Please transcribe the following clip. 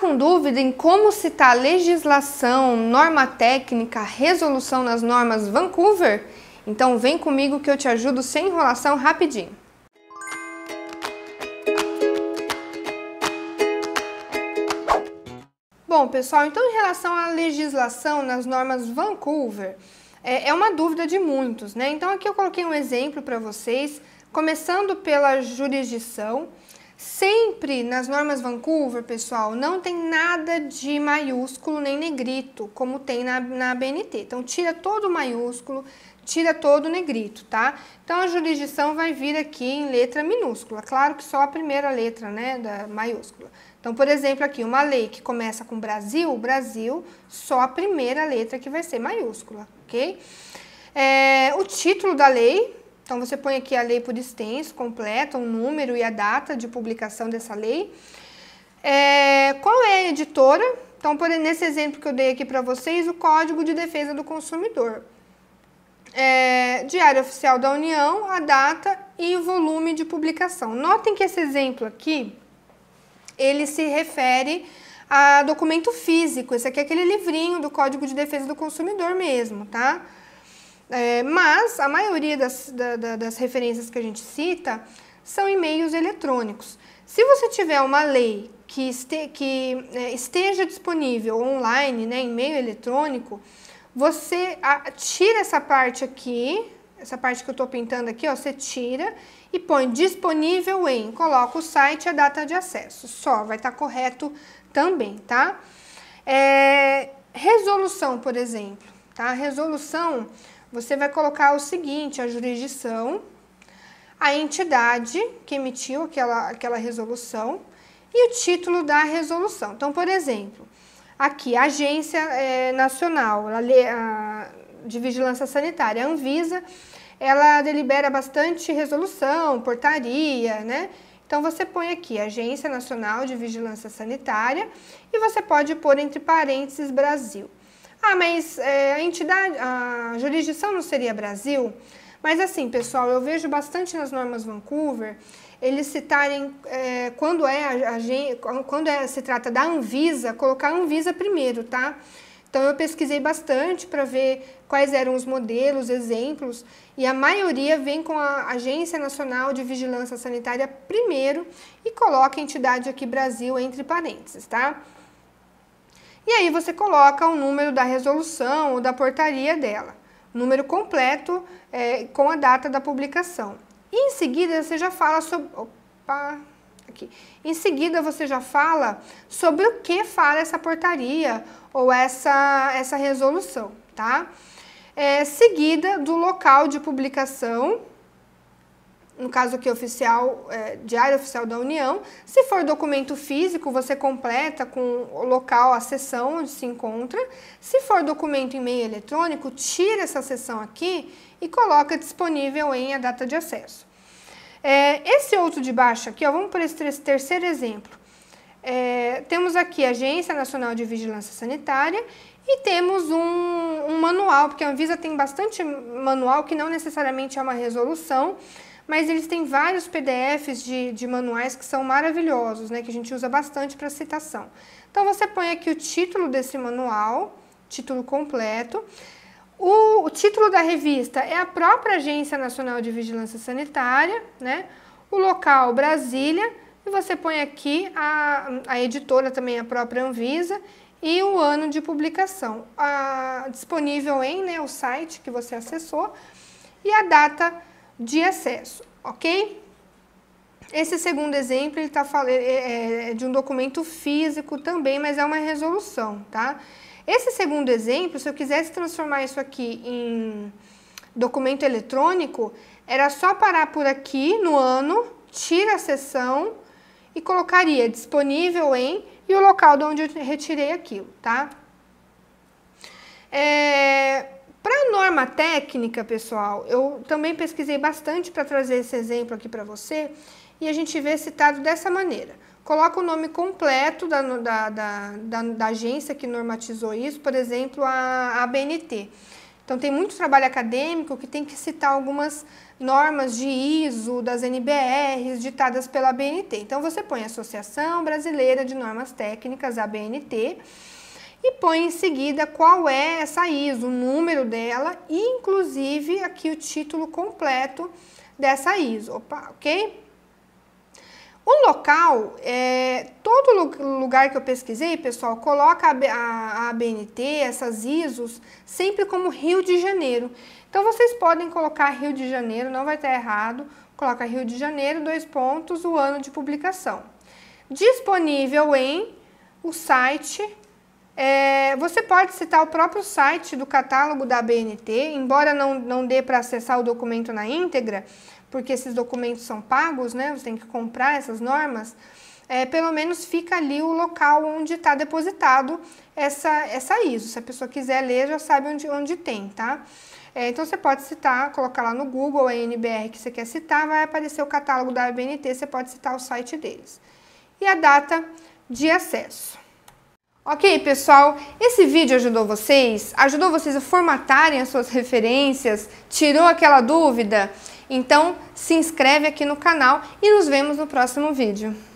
com dúvida em como citar legislação, norma técnica, resolução nas normas Vancouver? Então vem comigo que eu te ajudo sem enrolação rapidinho. Bom, pessoal, então em relação à legislação nas normas Vancouver, é, é uma dúvida de muitos, né? Então aqui eu coloquei um exemplo para vocês, começando pela jurisdição. Sempre nas normas Vancouver, pessoal, não tem nada de maiúsculo nem negrito, como tem na, na BNT. Então, tira todo o maiúsculo, tira todo o negrito, tá? Então, a jurisdição vai vir aqui em letra minúscula. Claro que só a primeira letra, né, da maiúscula. Então, por exemplo, aqui, uma lei que começa com Brasil, Brasil, só a primeira letra que vai ser maiúscula, ok? É, o título da lei então, você põe aqui a lei por extenso, completa, o um número e a data de publicação dessa lei. É, qual é a editora? Então, por, nesse exemplo que eu dei aqui para vocês, o Código de Defesa do Consumidor. É, Diário Oficial da União, a data e o volume de publicação. Notem que esse exemplo aqui, ele se refere a documento físico. Esse aqui é aquele livrinho do Código de Defesa do Consumidor mesmo, tá? Tá? É, mas a maioria das, da, da, das referências que a gente cita são e-mails eletrônicos. Se você tiver uma lei que, este, que é, esteja disponível online, né, e-mail eletrônico, você tira essa parte aqui, essa parte que eu estou pintando aqui, ó, você tira e põe disponível em, coloca o site e a data de acesso, só, vai estar tá correto também, tá? É, resolução, por exemplo, tá? Resolução você vai colocar o seguinte: a jurisdição, a entidade que emitiu aquela, aquela resolução e o título da resolução. Então, por exemplo, aqui, a Agência é, Nacional de Vigilância Sanitária, a Anvisa, ela delibera bastante resolução, portaria, né? Então, você põe aqui Agência Nacional de Vigilância Sanitária e você pode pôr entre parênteses Brasil. Ah, mas é, a entidade, a jurisdição não seria Brasil? Mas assim, pessoal, eu vejo bastante nas normas Vancouver eles citarem é, quando é a, a, quando é, se trata da Anvisa, colocar a Anvisa primeiro, tá? Então eu pesquisei bastante para ver quais eram os modelos, exemplos, e a maioria vem com a Agência Nacional de Vigilância Sanitária primeiro e coloca a entidade aqui Brasil entre parênteses, tá? E aí você coloca o número da resolução ou da portaria dela, número completo é, com a data da publicação. E em seguida você já fala sobre. Opa, aqui. Em seguida você já fala sobre o que fala essa portaria ou essa, essa resolução, tá? É, seguida do local de publicação no caso aqui oficial, é, Diário Oficial da União. Se for documento físico, você completa com o local, a sessão onde se encontra. Se for documento em meio eletrônico, tira essa sessão aqui e coloca disponível em a data de acesso. É, esse outro de baixo aqui, ó, vamos para esse terceiro exemplo. É, temos aqui a Agência Nacional de Vigilância Sanitária e temos um, um manual, porque a Anvisa tem bastante manual que não necessariamente é uma resolução, mas eles têm vários PDFs de, de manuais que são maravilhosos, né, que a gente usa bastante para citação. Então você põe aqui o título desse manual, título completo. O, o título da revista é a própria Agência Nacional de Vigilância Sanitária, né? O local Brasília, e você põe aqui a, a editora também, a própria Anvisa, e o ano de publicação, a, disponível em né, o site que você acessou, e a data de acesso, ok? Esse segundo exemplo ele tá falando, é, é, é de um documento físico também, mas é uma resolução, tá? Esse segundo exemplo, se eu quisesse transformar isso aqui em documento eletrônico, era só parar por aqui no ano, tira a sessão e colocaria disponível em e o local de onde eu retirei aquilo, tá? É, para a norma técnica, pessoal, eu também pesquisei bastante para trazer esse exemplo aqui para você e a gente vê citado dessa maneira. Coloca o nome completo da, da, da, da agência que normatizou isso, por exemplo, a, a ABNT. Então, tem muito trabalho acadêmico que tem que citar algumas normas de ISO, das NBRs, ditadas pela ABNT. Então, você põe Associação Brasileira de Normas Técnicas, ABNT, e põe em seguida qual é essa ISO, o número dela, inclusive aqui o título completo dessa ISO, opa, ok? O local, é, todo lugar que eu pesquisei, pessoal, coloca a, a, a ABNT, essas ISOs, sempre como Rio de Janeiro. Então, vocês podem colocar Rio de Janeiro, não vai estar errado. Coloca Rio de Janeiro, dois pontos, o ano de publicação. Disponível em o site é, você pode citar o próprio site do catálogo da ABNT, embora não, não dê para acessar o documento na íntegra, porque esses documentos são pagos, né? Você tem que comprar essas normas. É, pelo menos fica ali o local onde está depositado essa, essa ISO. Se a pessoa quiser ler, já sabe onde, onde tem, tá? É, então você pode citar, colocar lá no Google a NBR que você quer citar, vai aparecer o catálogo da ABNT, você pode citar o site deles. E a data de acesso. Ok, pessoal, esse vídeo ajudou vocês? Ajudou vocês a formatarem as suas referências? Tirou aquela dúvida? Então, se inscreve aqui no canal e nos vemos no próximo vídeo.